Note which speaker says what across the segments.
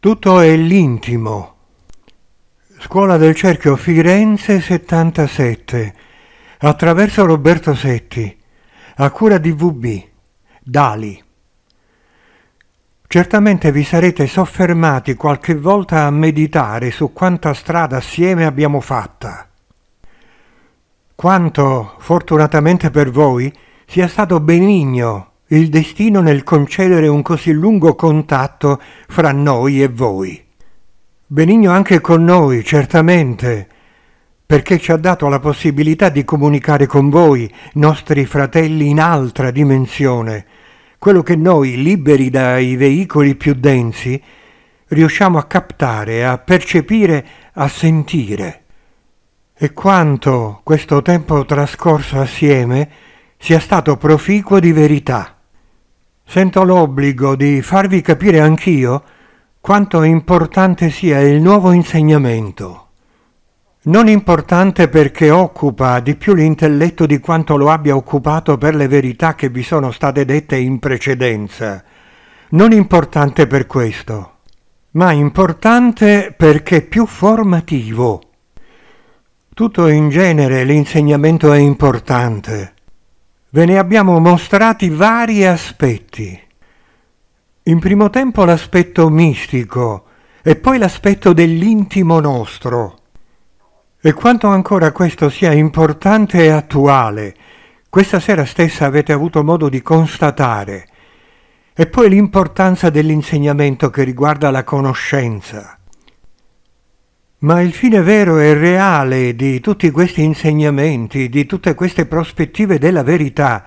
Speaker 1: Tutto è l'intimo. Scuola del Cerchio Firenze 77. Attraverso Roberto Setti. A cura di VB. Dali. Certamente vi sarete soffermati qualche volta a meditare su quanta strada assieme abbiamo fatta. Quanto, fortunatamente per voi, sia stato benigno il destino nel concedere un così lungo contatto fra noi e voi. Benigno anche con noi, certamente, perché ci ha dato la possibilità di comunicare con voi, nostri fratelli in altra dimensione, quello che noi, liberi dai veicoli più densi, riusciamo a captare, a percepire, a sentire. E quanto questo tempo trascorso assieme sia stato proficuo di verità sento l'obbligo di farvi capire anch'io quanto importante sia il nuovo insegnamento. Non importante perché occupa di più l'intelletto di quanto lo abbia occupato per le verità che vi sono state dette in precedenza. Non importante per questo, ma importante perché più formativo. Tutto in genere l'insegnamento è importante ve ne abbiamo mostrati vari aspetti. In primo tempo l'aspetto mistico e poi l'aspetto dell'intimo nostro. E quanto ancora questo sia importante e attuale, questa sera stessa avete avuto modo di constatare. E poi l'importanza dell'insegnamento che riguarda la conoscenza ma il fine vero e reale di tutti questi insegnamenti, di tutte queste prospettive della verità,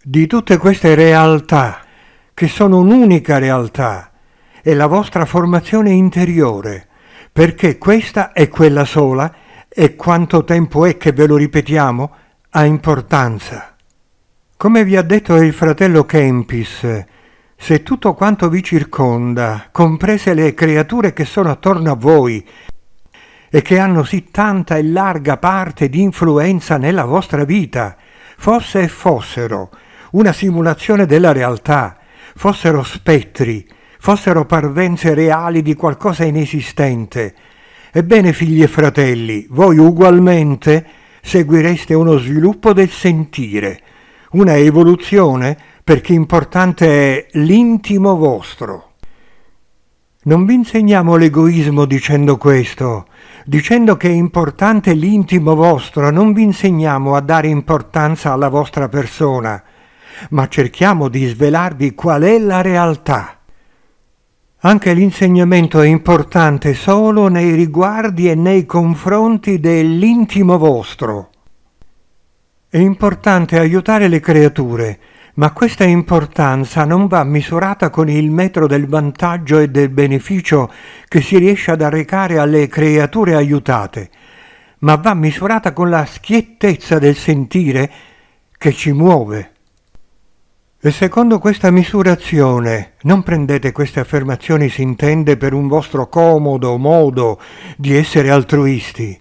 Speaker 1: di tutte queste realtà, che sono un'unica realtà, è la vostra formazione interiore, perché questa è quella sola e quanto tempo è che ve lo ripetiamo ha importanza. Come vi ha detto il fratello Kempis, se tutto quanto vi circonda, comprese le creature che sono attorno a voi e che hanno sì tanta e larga parte di influenza nella vostra vita, fosse e fossero una simulazione della realtà, fossero spettri, fossero parvenze reali di qualcosa inesistente. Ebbene, figli e fratelli, voi ugualmente seguireste uno sviluppo del sentire, una evoluzione perché importante è l'intimo vostro. Non vi insegniamo l'egoismo dicendo questo, dicendo che è importante l'intimo vostro, non vi insegniamo a dare importanza alla vostra persona, ma cerchiamo di svelarvi qual è la realtà. Anche l'insegnamento è importante solo nei riguardi e nei confronti dell'intimo vostro. È importante aiutare le creature, ma questa importanza non va misurata con il metro del vantaggio e del beneficio che si riesce ad arrecare alle creature aiutate, ma va misurata con la schiettezza del sentire che ci muove. E secondo questa misurazione, non prendete queste affermazioni si intende per un vostro comodo modo di essere altruisti,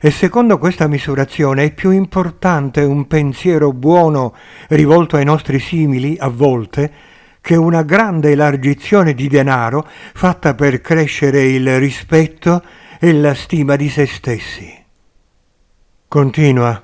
Speaker 1: e secondo questa misurazione è più importante un pensiero buono rivolto ai nostri simili, a volte, che una grande elargizione di denaro fatta per crescere il rispetto e la stima di se stessi. Continua.